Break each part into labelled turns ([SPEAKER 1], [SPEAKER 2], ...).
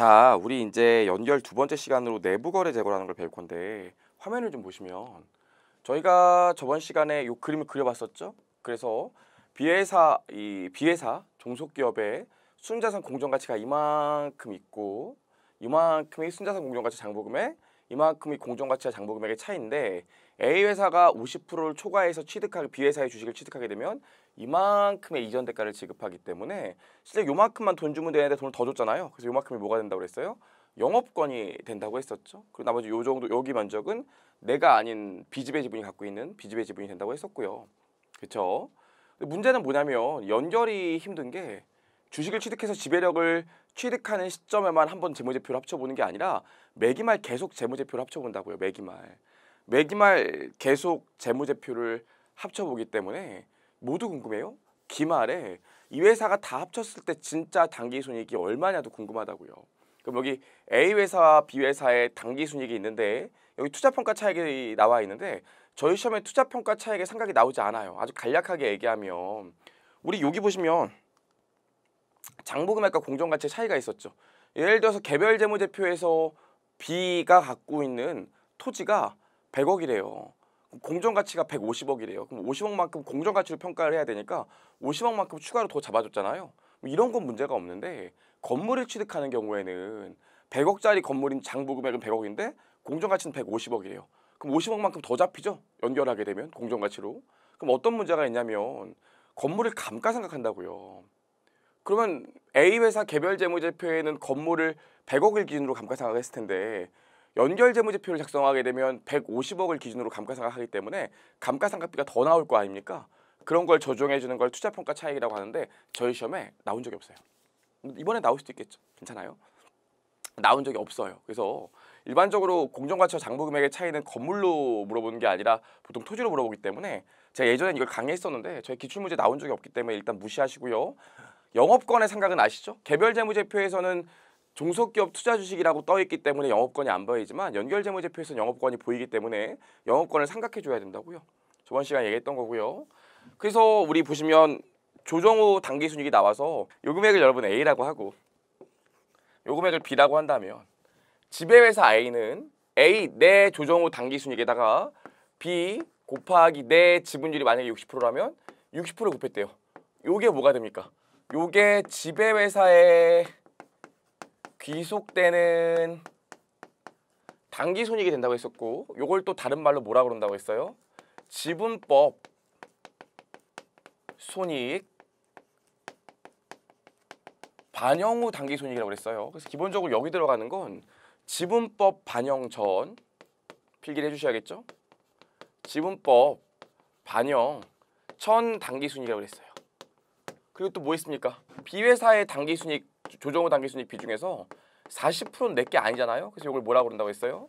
[SPEAKER 1] 자, 우리 이제 연결 두 번째 시간으로 내부 거래 제거라는 걸 배울 건데 화면을 좀 보시면 저희가 저번 시간에 요 그림을 그려봤었죠. 그래서 비회사 이 비회사 종속기업의 순자산 공정가치가 이만큼 있고 이만큼의 순자산 공정가치 장부금액 이만큼의 공정가치와 장부금액의 차이인데 A 회사가 50%를 초과해서 취득하게 B 회사의 주식을 취득하게 되면 이만큼의 이전 대가를 지급하기 때문에 실제 요만큼만 돈 주면 되는데 돈을 더 줬잖아요. 그래서 요만큼이 뭐가 된다고 그랬어요? 영업권이 된다고 했었죠. 그리고 나머지 요 정도 여기 만적은 내가 아닌 비집의 지분이 갖고 있는 비집의 지분이 된다고 했었고요. 그렇죠? 문제는 뭐냐면 연결이 힘든 게 주식을 취득해서 지배력을 취득하는 시점에만 한번 재무제표를 합쳐보는 게 아니라 매기말 계속 재무제표를 합쳐본다고요. 매기말. 매기말 계속 재무제표를 합쳐보기 때문에 모두 궁금해요. 기말에 이 회사가 다 합쳤을 때 진짜 당기순이익이 얼마냐도 궁금하다고요. 그럼 여기 A 회사와 B 회사의 당기순이익이 있는데 여기 투자평가 차익이 나와 있는데 저희 시험에 투자평가 차익의 생각이 나오지 않아요. 아주 간략하게 얘기하면 우리 여기 보시면 장부금액과 공정가치 차이가 있었죠. 예를 들어서 개별 재무제표에서 B가 갖고 있는 토지가 100억이래요. 공정 가치가 150억이래요. 그럼 50억만큼 공정 가치로 평가를 해야 되니까 50억만큼 추가로 더 잡아줬잖아요. 뭐 이런 건 문제가 없는데 건물을 취득하는 경우에는 100억짜리 건물인 장부 금액은 100억인데 공정 가치는 1 5 0억이래요 그럼 50억만큼 더 잡히죠. 연결하게 되면 공정 가치로. 그럼 어떤 문제가 있냐면 건물을 감가 생각한다고요. 그러면 A 회사 개별 재무제표에는 건물을 100억을 기준으로 감가 생각했을 텐데 연결 재무제표를 작성하게 되면 150억을 기준으로 감가상각하기 때문에 감가상각비가 더 나올 거 아닙니까? 그런 걸 조정해 주는 걸 투자평가 차익이라고 하는데 저희 시험에 나온 적이 없어요. 이번에 나올 수도 있겠죠. 괜찮아요. 나온 적이 없어요. 그래서 일반적으로 공정가치와 장부금액의 차이는 건물로 물어보는 게 아니라 보통 토지로 물어보기 때문에 제가 예전에 이걸 강의했었는데 저희 기출문제 나온 적이 없기 때문에 일단 무시하시고요. 영업권의 생각은 아시죠? 개별 재무제표에서는 종속기업 투자 주식이라고 떠 있기 때문에 영업권이 안 보이지만 연결 재무제표에서 영업권이 보이기 때문에 영업권을 삼각해 줘야 된다고요. 저번 시간에 얘기했던 거고요. 그래서 우리 보시면 조정 후 단기 순이익이 나와서 요 금액을 여러분 A라고 하고 요 금액을 B라고 한다면 지배회사 A는 A 내 조정 후 단기 순이익에다가 B 곱하기 내 지분율이 만약에 60%라면 60% 곱했대요. 요게 뭐가 됩니까? 요게 지배회사의 귀속되는 단기 손익이 된다고 했었고 요걸 또 다른 말로 뭐라 그런다고 했어요? 지분법 손익 반영 후 단기 손익이라고 그랬어요. 그래서 기본적으로 여기 들어가는 건 지분법 반영 전 필기를 해주셔야겠죠? 지분법 반영 천 단기 순이라고 그랬어요. 그리고 또 뭐 있습니까? 비회사의 단기 순익 조정호 단기순이 비중에서 40%는 내게 아니잖아요. 그래서 이걸 뭐라고 그런다고 했어요?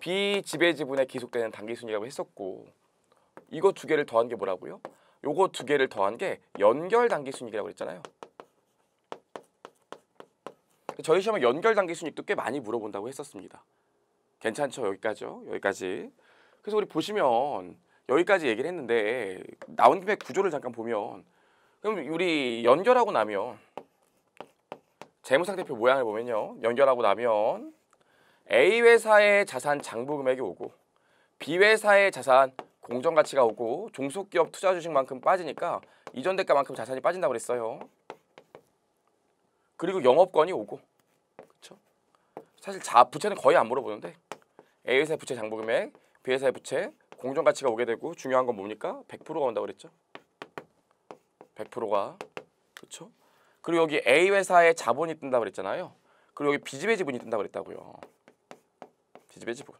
[SPEAKER 1] 비지배 지분에 기속되는 단기순이라고 했었고 이거 두 개를 더한 게 뭐라고요? 요거 두 개를 더한 게 연결 단기 순이익이라고 했잖아요. 저희 시험에 연결 단기 순이익도 꽤 많이 물어본다고 했었습니다. 괜찮죠? 여기까지요. 여기까지. 그래서 우리 보시면 여기까지 얘기를 했는데 나온 김에 구조를 잠깐 보면 그럼 우리 연결하고 나면 재무상태표 모양을 보면요. 연결하고 나면 A 회사의 자산 장부 금액이 오고 B 회사의 자산 공정 가치가 오고 종속기업 투자 주식만큼 빠지니까 이전 대가만큼 자산이 빠진다고 그랬어요. 그리고 영업권이 오고 그렇죠? 사실 자 부채는 거의 안 물어보는데 A 회사의 부채 장부 금액, B 회사의 부채 공정 가치가 오게 되고 중요한 건 뭡니까? 100%가 온다고 그랬죠. 100%가 그렇죠? 그리고 여기 A 회사의 자본이 뜬다 그랬잖아요. 그리고 여기 B집의 지분이 뜬다 그랬다고요. B집의 지분.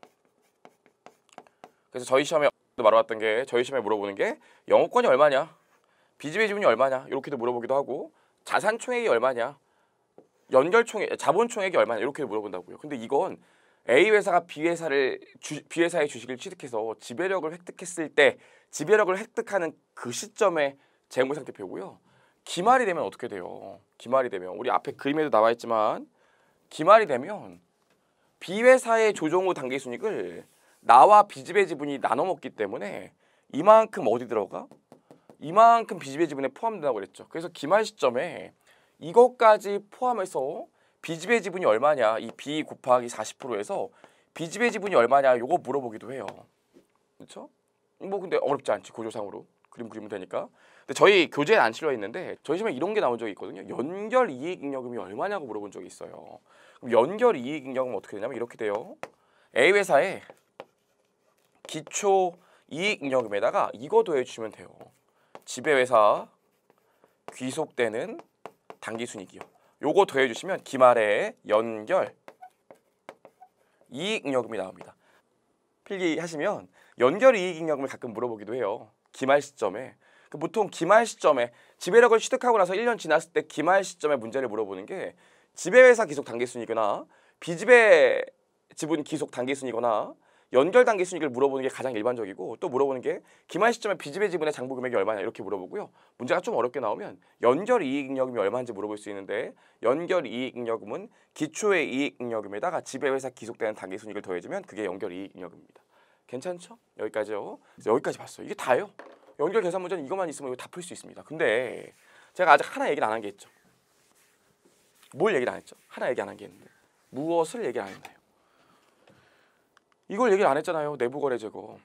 [SPEAKER 1] 그래서 저희 시험에 말해봤던 게 저희 시험에 물어보는 게 영업권이 얼마냐, B집의 지분이 얼마냐 이렇게도 물어보기도 하고 자산 총액이 얼마냐, 연결 총액, 자본 총액이 얼마냐 이렇게 물어본다고요. 근데 이건 A 회사가 B 회사를 주, B 회사의 주식을 취득해서 지배력을 획득했을 때 지배력을 획득하는 그시점에 재무상태표고요. 기말이 되면 어떻게 돼요? 기말이 되면 우리 앞에 그림에도 나와 있지만 기말이 되면 B회사의 조정 후 단기 순익을 나와 B집의 지분이 나눠 먹기 때문에 이만큼 어디 들어가? 이만큼 B집의 지분에 포함된다고 그랬죠. 그래서 기말 시점에 이것까지 포함해서 B집의 지분이 얼마냐 이 B 곱하기 40%에서 B집의 지분이 얼마냐 요거 물어보기도 해요. 그렇죠? 뭐 근데 어렵지 않지 고조상으로 그림 그리면 되니까 근데 저희 교재에 안 실려 있는데 저희 시험에 이런 게 나온 적이 있거든요. 연결 이익잉여금이 얼마냐고 물어본 적이 있어요. 그럼 연결 이익잉여금은 어떻게 되냐면 이렇게 돼요. A 회사에 기초 이익잉여금에다가 이거 더해주시면 돼요. 지배회사 귀속되는 단기순이익이요. 요거 더해주시면 기말에 연결 이익잉여금이 나옵니다. 필기하시면 연결 이익잉여금을 가끔 물어보기도 해요. 기말 시점에 그 보통 기말 시점에 지배력을 취득하고 나서 1년 지났을 때 기말 시점에 문제를 물어보는 게 지배회사 기속 단기 순이거나 비지배 지분 기속 단기 순이거나 연결 단기 순이익을 물어보는 게 가장 일반적이고 또 물어보는 게 기말 시점에 비지배 지분의 장부 금액이 얼마냐 이렇게 물어보고요. 문제가 좀 어렵게 나오면 연결 이익잉여이 얼마인지 물어볼 수 있는데 연결 이익잉여은 기초의 이익잉여에다가 지배회사 기속되는 단기 순이익을 더해주면 그게 연결 이익잉여입니다 괜찮죠? 여기까지요. 여기까지 봤어요. 이게 다예요. 연결 계산 문제는 이것만 있으면 다 풀 수 있습니다. 근데 제가 아직 하나 얘기를 안 한 게 있죠. 뭘 얘기를 안 했죠? 하나 얘기 안 한 게 있는데 무엇을 얘기를 안 했나요? 이걸 얘기를 안 했잖아요. 내부거래 제거.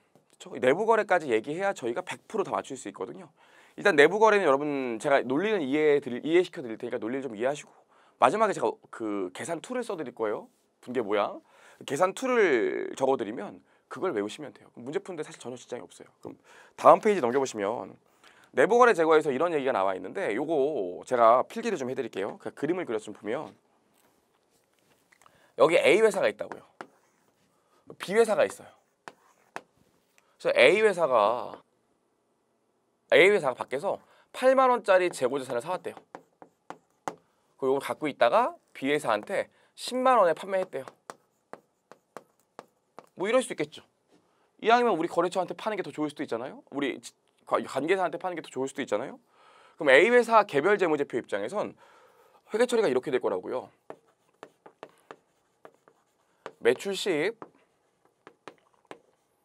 [SPEAKER 1] 내부거래까지 얘기해야 저희가 100%다 맞출 수 있거든요. 일단 내부거래는 여러분 제가 논리는 이해 해 드릴, 이해시켜 드릴 테니까 논리를 좀 이해하시고 마지막에 제가 그 계산 툴을 써드릴 거예요. 분개 뭐야? 계산 툴을 적어드리면 그걸 외우시면 돼요. 문제 푸는데 사실 전혀 지장이 없어요. 그럼 다음 페이지 넘겨보시면 내부거래 제거에서 이런 얘기가 나와 있는데 요거 제가 필기를 좀 해드릴게요. 그 그림을그렸으면 보면 여기 A 회사가 있다고요. B 회사가 있어요. 그래서 A 회사가 A 회사가 밖에서 8만 원짜리 재고 자산을 사왔대요. 그리고 이걸 갖고 있다가 B 회사한테 10만 원에 판매했대요. 뭐 이럴 수 있겠죠. 이왕이면 우리 거래처한테 파는 게 더 좋을 수도 있잖아요. 우리 관계사한테 파는 게 더 좋을 수도 있잖아요. 그럼 A 회사 개별 재무제표 입장에선 회계 처리가 이렇게 될 거라고요. 매출 10,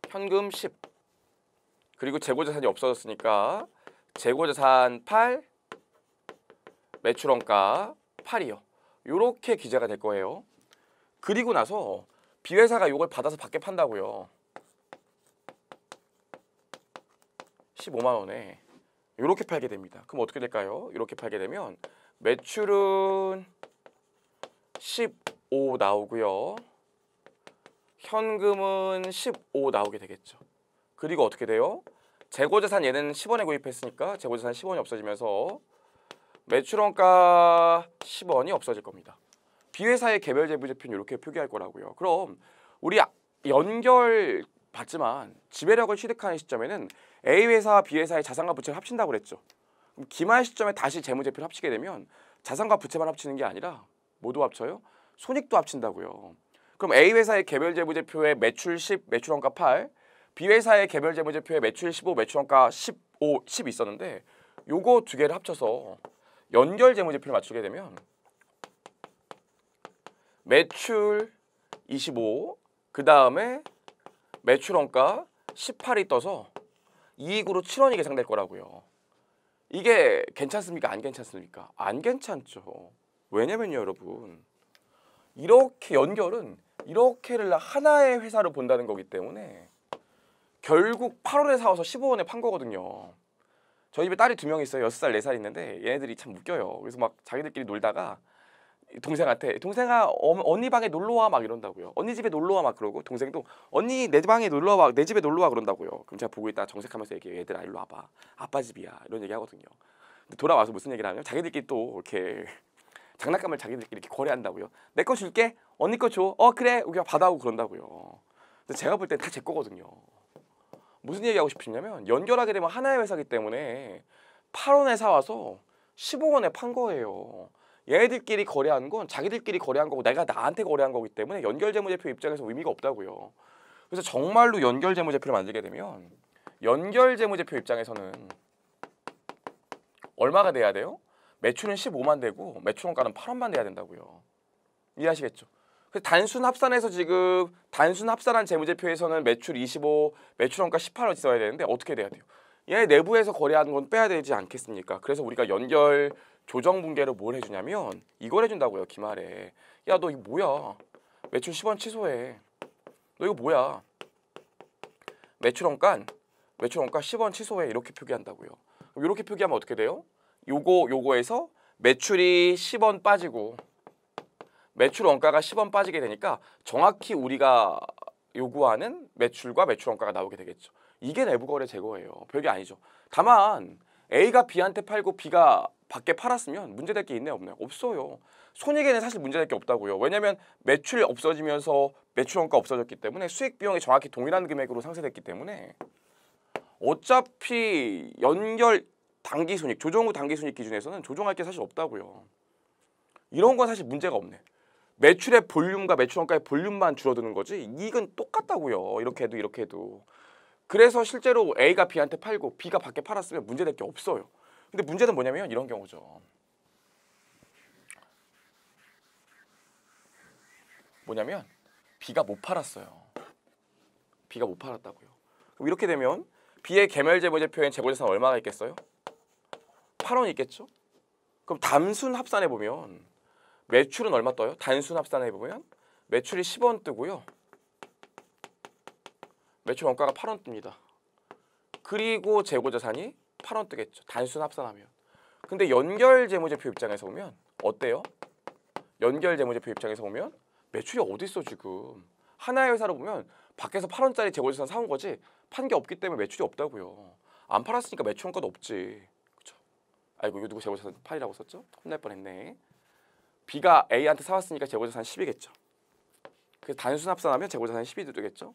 [SPEAKER 1] 현금 10, 그리고 재고자산이 없어졌으니까 재고자산 8, 매출원가 8이요. 이렇게 기재가 될 거예요. 그리고 나서 비회사가 이걸 받아서 밖에 판다고요. 15만 원에 이렇게 팔게 됩니다. 그럼 어떻게 될까요? 이렇게 팔게 되면 매출은 15 나오고요. 현금은 15 나오게 되겠죠. 그리고 어떻게 돼요? 재고자산 얘는 10원에 구입했으니까 재고자산 10원이 없어지면서 매출원가 10원이 없어질 겁니다. 비회사의 개별 재무제표는 이렇게 표기할 거라고요. 그럼 우리 연결 봤지만 지배력을 취득하는 시점에는 A 회사와 B 회사의 자산과 부채를 합친다고 그랬죠. 그럼 기말 시점에 다시 재무제표를 합치게 되면 자산과 부채만 합치는 게 아니라 모두 합쳐요. 손익도 합친다고요. 그럼 A 회사의 개별 재무제표의 매출 10, 매출원가 8, B 회사의 개별 재무제표의 매출 15, 매출원가 15, 10 있었는데 요거 두 개를 합쳐서 연결 재무제표를 맞추게 되면 매출 25, 그 다음에 매출원가 18이 떠서 이익으로 7원이 계산될 거라고요. 이게 괜찮습니까? 안 괜찮습니까? 안 괜찮죠. 왜냐면요, 여러분. 이렇게 연결은 이렇게를 하나의 회사를 본다는 거기 때문에 결국 8원에 사와서 15원에 판 거거든요. 저희 집에 딸이 두 명 있어요. 6살, 4살 있는데 얘네들이 참 웃겨요. 그래서 막 자기들끼리 놀다가 동생한테 동생아 어, 언니 방에 놀러 와막 이런다고요. 언니 집에 놀러 와막 그러고 동생도 언니 내 방에 놀러 와내 집에 놀러 와 그런다고요. 그럼 제가 보고 있다 정색하면서 얘기해 얘들아 일로 와봐 아빠 집이야 이런 얘기 하거든요. 돌아와서 무슨 얘기를 하냐면 자기들끼리 또 이렇게 장난감을 자기들끼리 이렇게 거래한다고요. 내 거 줄게 언니 거 줘. 어 그래 우리가 받아오고 그런다고요. 근데 제가 볼 땐 다 제 거거든요. 무슨 얘기하고 싶으냐면 연결하게 되면 하나의 회사기 때문에 8원에 사와서 15원에 판 거예요. 얘네들끼리 거래한건 자기들끼리 거래한 거고 내가 나한테 거래한 거기 때문에 연결재무제표 입장에서 의미가 없다고요. 그래서 정말로 연결재무제표를 만들게 되면 연결재무제표 입장에서는 얼마가 돼야 돼요? 매출은 15만 되고 매출원가는 8원만 돼야 된다고요. 이해하시겠죠? 그래서 단순 합산해서 지금 단순 합산한 재무제표에서는 매출 25, 매출원가 18원 있어야 되는데 어떻게 돼야 돼요? 얘 내부에서 거래하는 건 빼야 되지 않겠습니까? 그래서 우리가 연결 조정 붕괴를뭘 해주냐면 이걸 해준다고요 기말에 야 너 이거 뭐야 매출 10원 취소해 너 이거 뭐야 매출 원가 매출 원가 10원 취소해 이렇게 표기한다고요 이렇게 표기하면 어떻게 돼요? 요거 요거에서 매출이 10원 빠지고 매출 원가가 10원 빠지게 되니까 정확히 우리가 요구하는 매출과 매출 원가가 나오게 되겠죠 이게 내부거래 제거예요. 별게 아니죠. 다만 A가 B한테 팔고 B가 밖에 팔았으면 문제될 게 있나요? 없나요? 없어요. 손익에는 사실 문제될 게 없다고요. 왜냐면 매출 없어지면서 매출원가 없어졌기 때문에 수익 비용이 정확히 동일한 금액으로 상쇄됐기 때문에 어차피 연결 단기 손익, 조정 후 단기 손익 기준에서는 조정할 게 사실 없다고요. 이런 건 사실 문제가 없네. 매출의 볼륨과 매출원가의 볼륨만 줄어드는 거지 이익은 똑같다고요. 이렇게 해도 이렇게 해도. 그래서 실제로 A가 B한테 팔고 B가 밖에 팔았으면 문제될 게 없어요. 근데 문제는 뭐냐면 이런 경우죠. 뭐냐면 B가 못 팔았어요. B가 못 팔았다고요. 그럼 이렇게 되면 B의 개멸 재무제표엔 재고재산 얼마가 있겠어요? 8원 이 있겠죠? 그럼 단순 합산해 보면 매출은 얼마 떠요? 단순 합산해 보면 매출이 10원 뜨고요. 매출 원가가 8원 뜹니다. 그리고 재고자산이 8원 뜨겠죠. 단순 합산하면. 근데 연결 재무제표 입장에서 보면 어때요? 연결 재무제표 입장에서 보면 매출이 어디 있어 지금. 하나의 회사로 보면 밖에서 8원짜리 재고자산 사온 거지 판 게 없기 때문에 매출이 없다고요. 안 팔았으니까 매출 원가도 없지. 그렇 아이고 이거 누구 재고자산 8이라고 썼죠? 혼날 뻔했네. B가 A한테 사왔으니까 재고자산 10이겠죠. 그래서 단순 합산하면 재고자산 10이 되겠죠.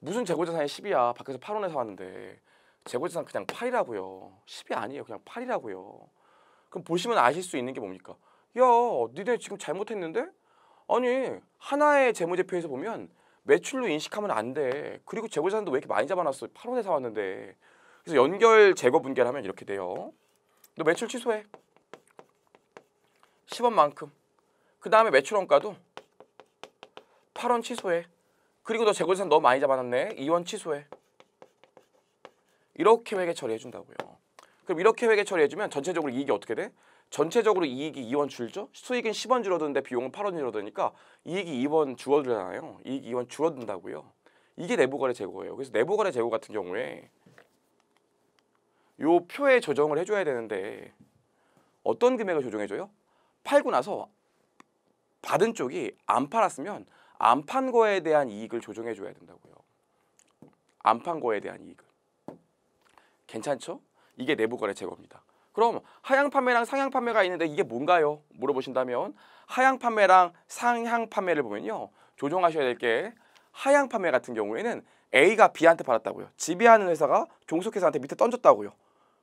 [SPEAKER 1] 무슨 재고자산이 10이야. 밖에서 8원에 사왔는데. 재고자산 그냥 8이라고요. 10이 아니에요. 그냥 8이라고요. 그럼 보시면 아실 수 있는 게 뭡니까? 야, 니네 지금 잘못했는데? 아니, 하나의 재무제표에서 보면 매출로 인식하면 안 돼. 그리고 재고자산도 왜 이렇게 많이 잡아놨어? 8원에 사왔는데. 그래서 연결 재고 분계를 하면 이렇게 돼요. 너 매출 취소해. 10원만큼. 그 다음에 매출원가도 8원 취소해. 그리고 너 재고재산 너무 많이 잡아놨네. 이원 취소해. 이렇게 회계 처리해준다고요. 그럼 이렇게 회계 처리해주면 전체적으로 이익이 어떻게 돼? 전체적으로 이익이 2원 줄죠? 수익은 10원 줄어드는데 비용은 8원 줄어드니까 이익이 2원 줄어들잖아요. 이익이 2원 줄어든다고요. 이게 내부거래 재고예요. 그래서 내부거래 재고 같은 경우에 요 표에 조정을 해줘야 되는데 어떤 금액을 조정해줘요? 팔고 나서 받은 쪽이 안 팔았으면 안판 거에 대한 이익을 조정해 줘야 된다고요. 안판 거에 대한 이익을. 괜찮죠? 이게 내부 거래 제거입니다. 그럼 하향 판매랑 상향 판매가 있는데 이게 뭔가요? 물어보신다면 하향 판매랑 상향 판매를 보면요. 조정하셔야 될 게 하향 판매 같은 경우에는 A가 B한테 받았다고요 지배하는 회사가 종속회사한테 밑에 던졌다고요.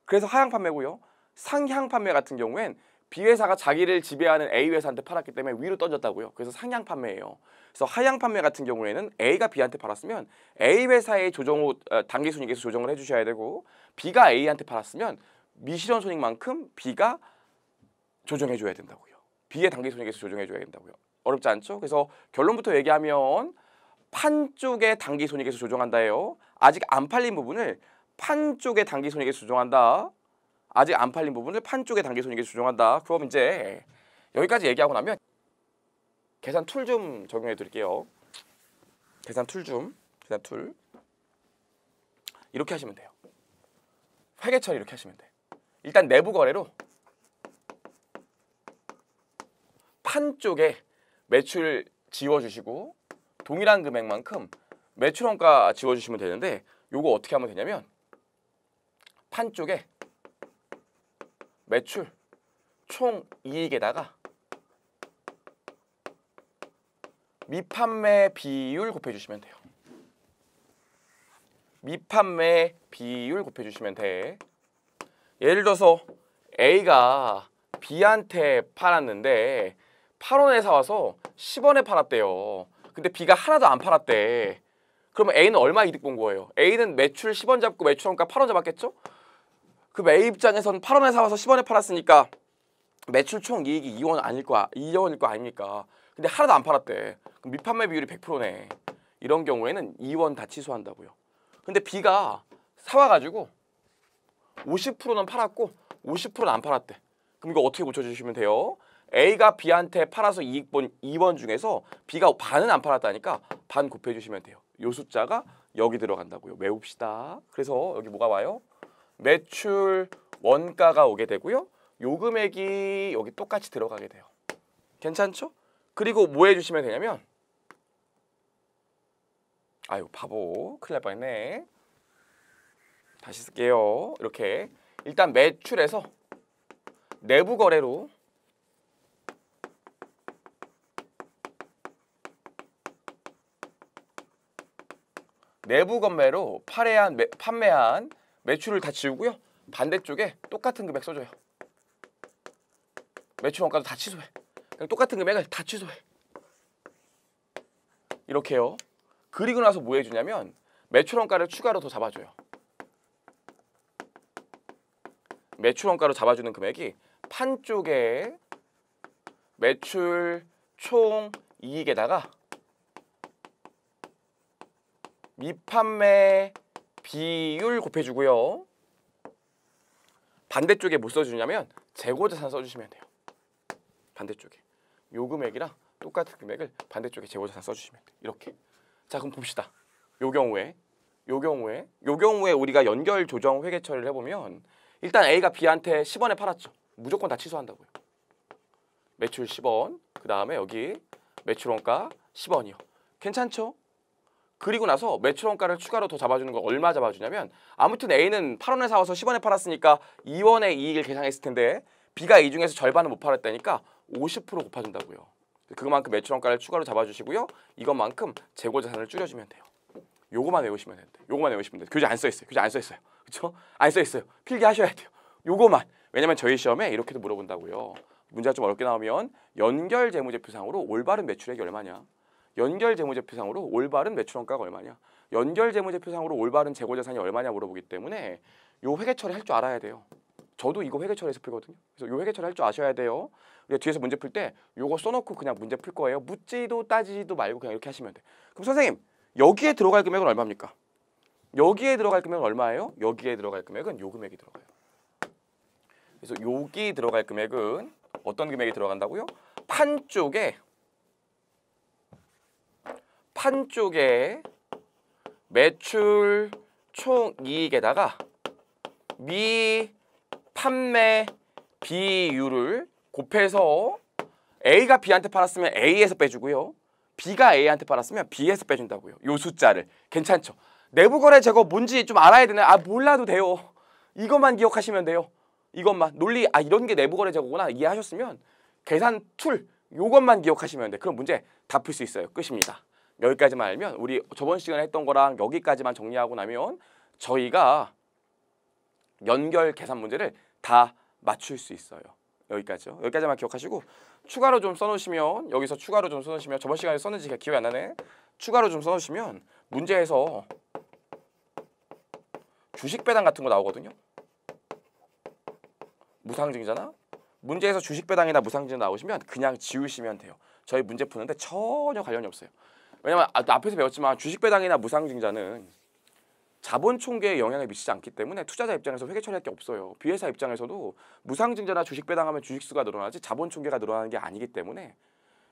[SPEAKER 1] 그래서 하향 판매고요. 상향 판매 같은 경우엔 B 회사가 자기를 지배하는 A 회사한테 팔았기 때문에 위로 던졌다고요. 그래서 상향 판매예요. 그래서 하향 판매 같은 경우에는 A가 B한테 팔았으면 A 회사의 조정 후 어, 단기 순이익에서 조정을 해주셔야 되고 B가 A한테 팔았으면 미실현 손익만큼 B가 조정해줘야 된다고요. B의 단기 손익에서 조정해줘야 된다고요. 어렵지 않죠? 그래서 결론부터 얘기하면 판 쪽의 단기 손익에서 조정한다예요. 아직 안 팔린 부분을 판 쪽의 단기 손익에서 조정한다. 아직 안 팔린 부분을 판 쪽에 단기 손익에 조정한다. 그럼 이제 여기까지 얘기하고 나면 계산 툴 좀 적용해 드릴게요. 계산 툴 좀. 계산 툴. 이렇게 하시면 돼요. 회계 처리 이렇게 하시면 돼. 일단 내부 거래로 판 쪽에 매출 지워 주시고 동일한 금액만큼 매출원가 지워 주시면 되는데 요거 어떻게 하면 되냐면 판 쪽에 매출 총 이익에다가 미판매 비율 곱해주시면 돼요. 미판매 비율 곱해주시면 돼. 예를 들어서 A가 B한테 팔았는데 8원에 사와서 10원에 팔았대요. 근데 B가 하나도 안 팔았대. 그러면 A는 얼마 이득 본 거예요? A는 매출 10원 잡고 매출 원가 8원 잡았겠죠? 그 매입 장에선 8원에 사와서 10원에 팔았으니까 매출 총 이익이 2원 아닐 거야 2원일 거 아닙니까? 근데 하나도 안 팔았대. 미판매 비율이 100%네. 이런 경우에는 2원 다 취소한다고요. 근데 B가 사와가지고 50%는 팔았고 50%는 안 팔았대. 그럼 이거 어떻게 고쳐주시면 돼요? A가 B한테 팔아서 이익 본 2원 중에서 B가 반은 안 팔았다니까 반 곱해주시면 돼요. 요 숫자가 여기 들어간다고요. 외웁시다. 그래서 여기 뭐가 와요? 매출 원가가 오게 되고요. 요금액이 여기 똑같이 들어가게 돼요. 괜찮죠? 그리고 뭐 해주시면 되냐면 아유 바보 큰일 날 뻔했네 다시 쓸게요 이렇게 일단 매출에서 내부 거래로 내부 건매로 판매한, 매출을 다 지우고요. 반대쪽에 똑같은 금액 써줘요. 매출 원가도 다 취소해. 그냥 똑같은 금액을 다 취소해. 이렇게 요 그리고 나서 뭐 해주냐면 매출 원가를 추가로 더 잡아줘요. 매출 원가로 잡아주는 금액이 판 쪽에 매출 총 이익에다가 미판매 비율 곱해주고요. 반대쪽에 뭐 써주냐면 재고자산 써주시면 돼요. 반대쪽에. 요 금액이랑 똑같은 금액을 반대쪽에 재고자산 써주시면 돼요. 이렇게. 자 그럼 봅시다. 요 경우에 요 경우에 요 경우에 우리가 연결 조정 회계 처리를 해보면 일단 A가 B한테 10원에 팔았죠. 무조건 다 취소한다고요. 매출 10원, 그 다음에 여기 매출원가 10원이요. 괜찮죠? 그리고 나서 매출 원가를 추가로 더 잡아주는 걸 얼마 잡아주냐면 아무튼 A는 8원에 사와서 10원에 팔았으니까 2원의 이익을 계산했을 텐데 B가 이 중에서 절반을못 팔았다니까 50% 곱해준다고요. 그만큼 매출 원가를 추가로 잡아주시고요. 이것만큼 재고 자산을 줄여주면 돼요. 요거만 외우시면 돼요 요거만 외우시면 돼요. 교재 안써 있어요. 교재 안써 있어요. 그쵸안써 있어요. 필기하셔야 돼요. 요거만. 왜냐면 저희 시험에 이렇게도 물어본다고요. 문제가 좀 어렵게 나오면 연결 재무제표상으로 올바른 매출액이 얼마냐 연결 재무제표상으로 올바른 매출원가가 얼마냐 연결 재무제표상으로 올바른 재고자산이 얼마냐 물어보기 때문에 요 회계 처리 할 줄 알아야 돼요. 저도 이거 회계 처리에서 풀거든요. 그래서 요 회계 처리 할 줄 아셔야 돼요. 우리가 뒤에서 문제 풀 때 요거 써놓고 그냥 문제 풀 거예요. 묻지도 따지지도 말고 그냥 이렇게 하시면 돼. 그럼 선생님 여기에 들어갈 금액은 얼마입니까? 여기에 들어갈 금액은 얼마예요? 여기에 들어갈 금액은 요 금액이 들어가요. 그래서 여기 들어갈 금액은 어떤 금액이 들어간다고요? 판 쪽에 판 쪽에 매출 총이익에다가 미 판매 비율을 곱해서 A가 B한테 팔았으면 A에서 빼주고요. B가 A한테 팔았으면 B에서 빼준다고요. 요 숫자를. 괜찮죠? 내부 거래 제거 뭔지 좀 알아야 되나요? 아 몰라도 돼요. 이것만 기억하시면 돼요. 이것만. 논리 아 이런 게 내부 거래 제거구나 이해하셨으면 계산 툴 요것만 기억하시면 돼. 그럼 문제 다풀수 있어요. 끝입니다. 여기까지만 알면 우리 저번 시간에 했던 거랑 여기까지만 정리하고 나면 저희가 연결 계산 문제를 다 맞출 수 있어요. 여기까지요. 여기까지만 기억하시고 추가로 좀 써놓으시면 여기서 추가로 좀 써놓으시면 저번 시간에 썼는지 기억이 안 나네. 추가로 좀 써놓으시면 문제에서 주식 배당 같은 거 나오거든요. 무상증이잖아 문제에서 주식 배당이나 무상증자 나오시면 그냥 지우시면 돼요. 저희 문제 푸는데 전혀 관련이 없어요. 왜냐면 아, 앞에서 배웠지만 주식 배당이나 무상증자는 자본 총계에 영향을 미치지 않기 때문에 투자자 입장에서 회계 처리할 게 없어요. 비회사 입장에서도 무상증자나 주식 배당하면 주식 수가 늘어나지 자본 총계가 늘어나는 게 아니기 때문에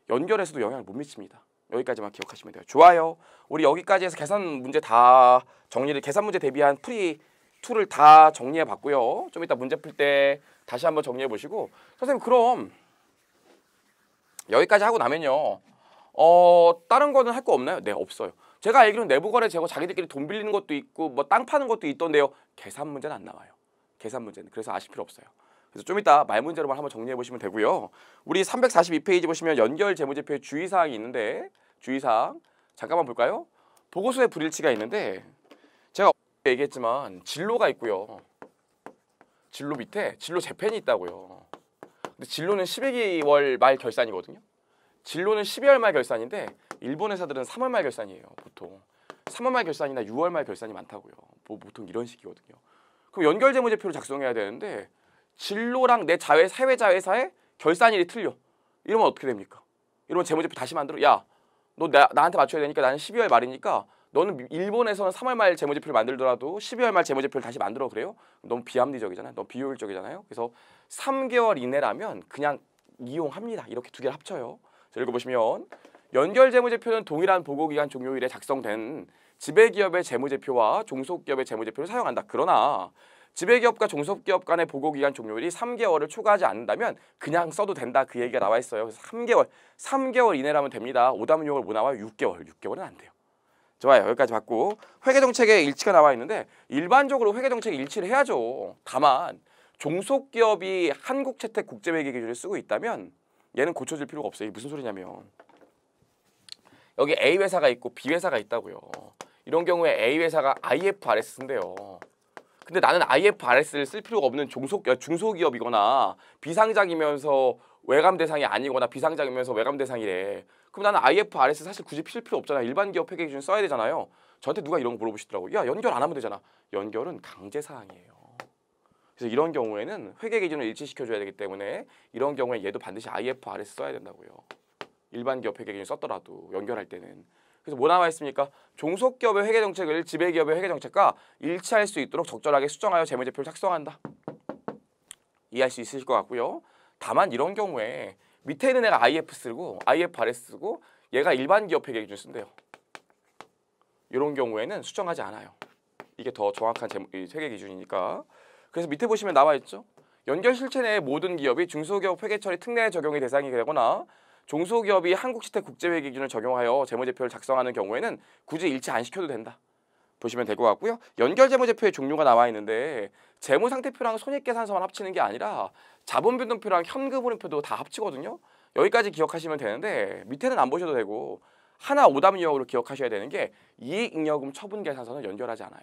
[SPEAKER 1] 연결해서도 영향을 못 미칩니다. 여기까지만 기억하시면 돼요. 좋아요. 우리 여기까지 해서 계산 문제 다 정리를 계산 문제 대비한 프리 툴을 다 정리해 봤고요. 좀 이따 문제 풀 때 다시 한번 정리해 보시고 선생님 그럼 여기까지 하고 나면요. 어, 다른 거는 할 거 없나요? 네, 없어요. 제가 알기로는 내부거래 제거 자기들끼리 돈 빌리는 것도 있고 뭐 땅 파는 것도 있던데요. 계산 문제는 안 나와요. 계산 문제는. 그래서 아실 필요 없어요. 그래서 좀 이따 말 문제로만 한번 정리해 보시면 되고요. 우리 342페이지 보시면 연결 재무제표에 주의사항이 있는데 주의사항 잠깐만 볼까요? 보고서에 불일치가 있는데 제가 얘기했지만 진로가 있고요. 진로 밑에 진로 재팬이 있다고요. 근데 진로는 12월 말 결산이거든요. 진로는 12월 말 결산인데 일본 회사들은 3월 말 결산이에요. 보통 3월 말 결산이나 6월 말 결산이 많다고요. 뭐 보통 이런 식이거든요. 그럼 연결 재무제표를 작성해야 되는데 진로랑 내 자회 사회 자회사의 결산일이 틀려. 이러면 어떻게 됩니까? 이러면 재무제표 다시 만들어. 야, 너 나, 나한테 맞춰야 되니까 나는 12월 말이니까 너는 일본에서는 3월 말 재무제표를 만들더라도 12월 말 재무제표를 다시 만들어 그래요? 너무 비합리적이잖아요. 너무 비효율적이잖아요. 그래서 3개월 이내라면 그냥 이용합니다. 이렇게 두 개를 합쳐요. 자, 읽어보시면 연결 재무제표는 동일한 보고기간 종료일에 작성된 지배기업의 재무제표와 종속기업의 재무제표를 사용한다. 그러나 지배기업과 종속기업 간의 보고기간 종료일이 3개월을 초과하지 않는다면 그냥 써도 된다 그 얘기가 나와 있어요. 그래서 3개월, 3개월 이내라면 됩니다. 오답용을 못 나와요. 6개월, 6개월은 안 돼요. 좋아요. 여기까지 봤고 회계정책의 일치가 나와 있는데 일반적으로 회계정책 일치를 해야죠. 다만 종속기업이 한국채택 국제회계 기준을 쓰고 있다면 얘는 고쳐질 필요가 없어요. 이게 무슨 소리냐면 여기 A 회사가 있고 B 회사가 있다고요. 이런 경우에 A 회사가 IFRS 쓴대요. 근데 나는 IFRS를 쓸 필요가 없는 중소, 중소기업이거나 비상장이면서 외감 대상이 아니거나 비상장이면서 외감 대상이래. 그럼 나는 IFRS 사실 굳이 필 필요 없잖아. 일반 기업 회계 기준 써야 되잖아요. 저한테 누가 이런 거 물어보시더라고. 야 연결 안 하면 되잖아. 연결은 강제 사항이에요. 그래서 이런 경우에는 회계 기준을 일치시켜줘야 되기 때문에 이런 경우에 얘도 반드시 IFRS 써야 된다고요. 일반 기업 회계 기준 썼더라도 연결할 때는. 그래서 뭐 남아 있습니까? 종속기업의 회계 정책을 지배기업의 회계 정책과 일치할 수 있도록 적절하게 수정하여 재무제표를 작성한다. 이해할 수 있으실 것 같고요. 다만 이런 경우에 밑에 있는 애가 IF 쓰고 IFRS 쓰고 얘가 일반 기업 회계 기준 쓴대요. 이런 경우에는 수정하지 않아요. 이게 더 정확한 재무, 회계 기준이니까 그래서 밑에 보시면 나와 있죠. 연결 실체 내 모든 기업이 중소기업 회계 처리 특례 적용의 대상이 되거나 중소기업이 한국시태 국제회계 기준을 적용하여 재무제표를 작성하는 경우에는 굳이 일치 안 시켜도 된다. 보시면 될 것 같고요. 연결 재무제표의 종류가 나와 있는데 재무상태표랑 손익계산서만 합치는 게 아니라 자본변동표랑 현금흐름표도 다 합치거든요. 여기까지 기억하시면 되는데 밑에는 안 보셔도 되고 하나 오답 유형으로 기억하셔야 되는 게 이익잉여금 처분 계산서는 연결하지 않아요.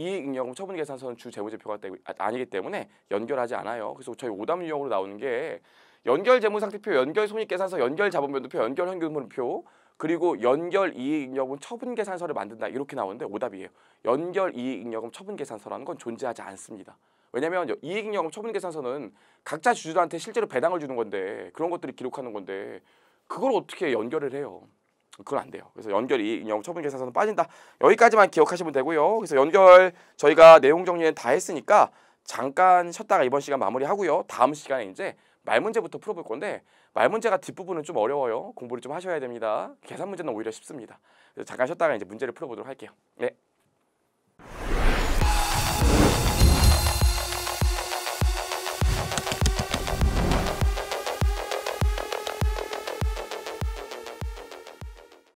[SPEAKER 1] 이익잉여금 처분 계산서는 주 재무제표가 아, 아니기 때문에 연결하지 않아요. 그래서 저희 오답유형으로 나오는 게 연결 재무상태표, 연결 손익계산서, 연결 자본변도표 연결 현금흐표 그리고 연결 이익잉여금 처분 계산서를 만든다 이렇게 나오는데 오답이에요. 연결 이익잉여금 처분 계산서라는 건 존재하지 않습니다. 왜냐하면 이익잉여금 처분 계산서는 각자 주주들한테 실제로 배당을 주는 건데 그런 것들을 기록하는 건데 그걸 어떻게 연결을 해요. 그건 안 돼요. 그래서 연결이 영용 처분 계산서는 빠진다. 여기까지만 기억하시면 되고요. 그래서 연결 저희가 내용 정리는 다 했으니까 잠깐 쉬었다가 이번 시간 마무리하고요. 다음 시간에 이제 말 문제부터 풀어볼 건데 말 문제가 뒷부분은 좀 어려워요. 공부를 좀 하셔야 됩니다. 계산 문제는 오히려 쉽습니다. 그래서 잠깐 쉬었다가 이제 문제를 풀어보도록 할게요. 네.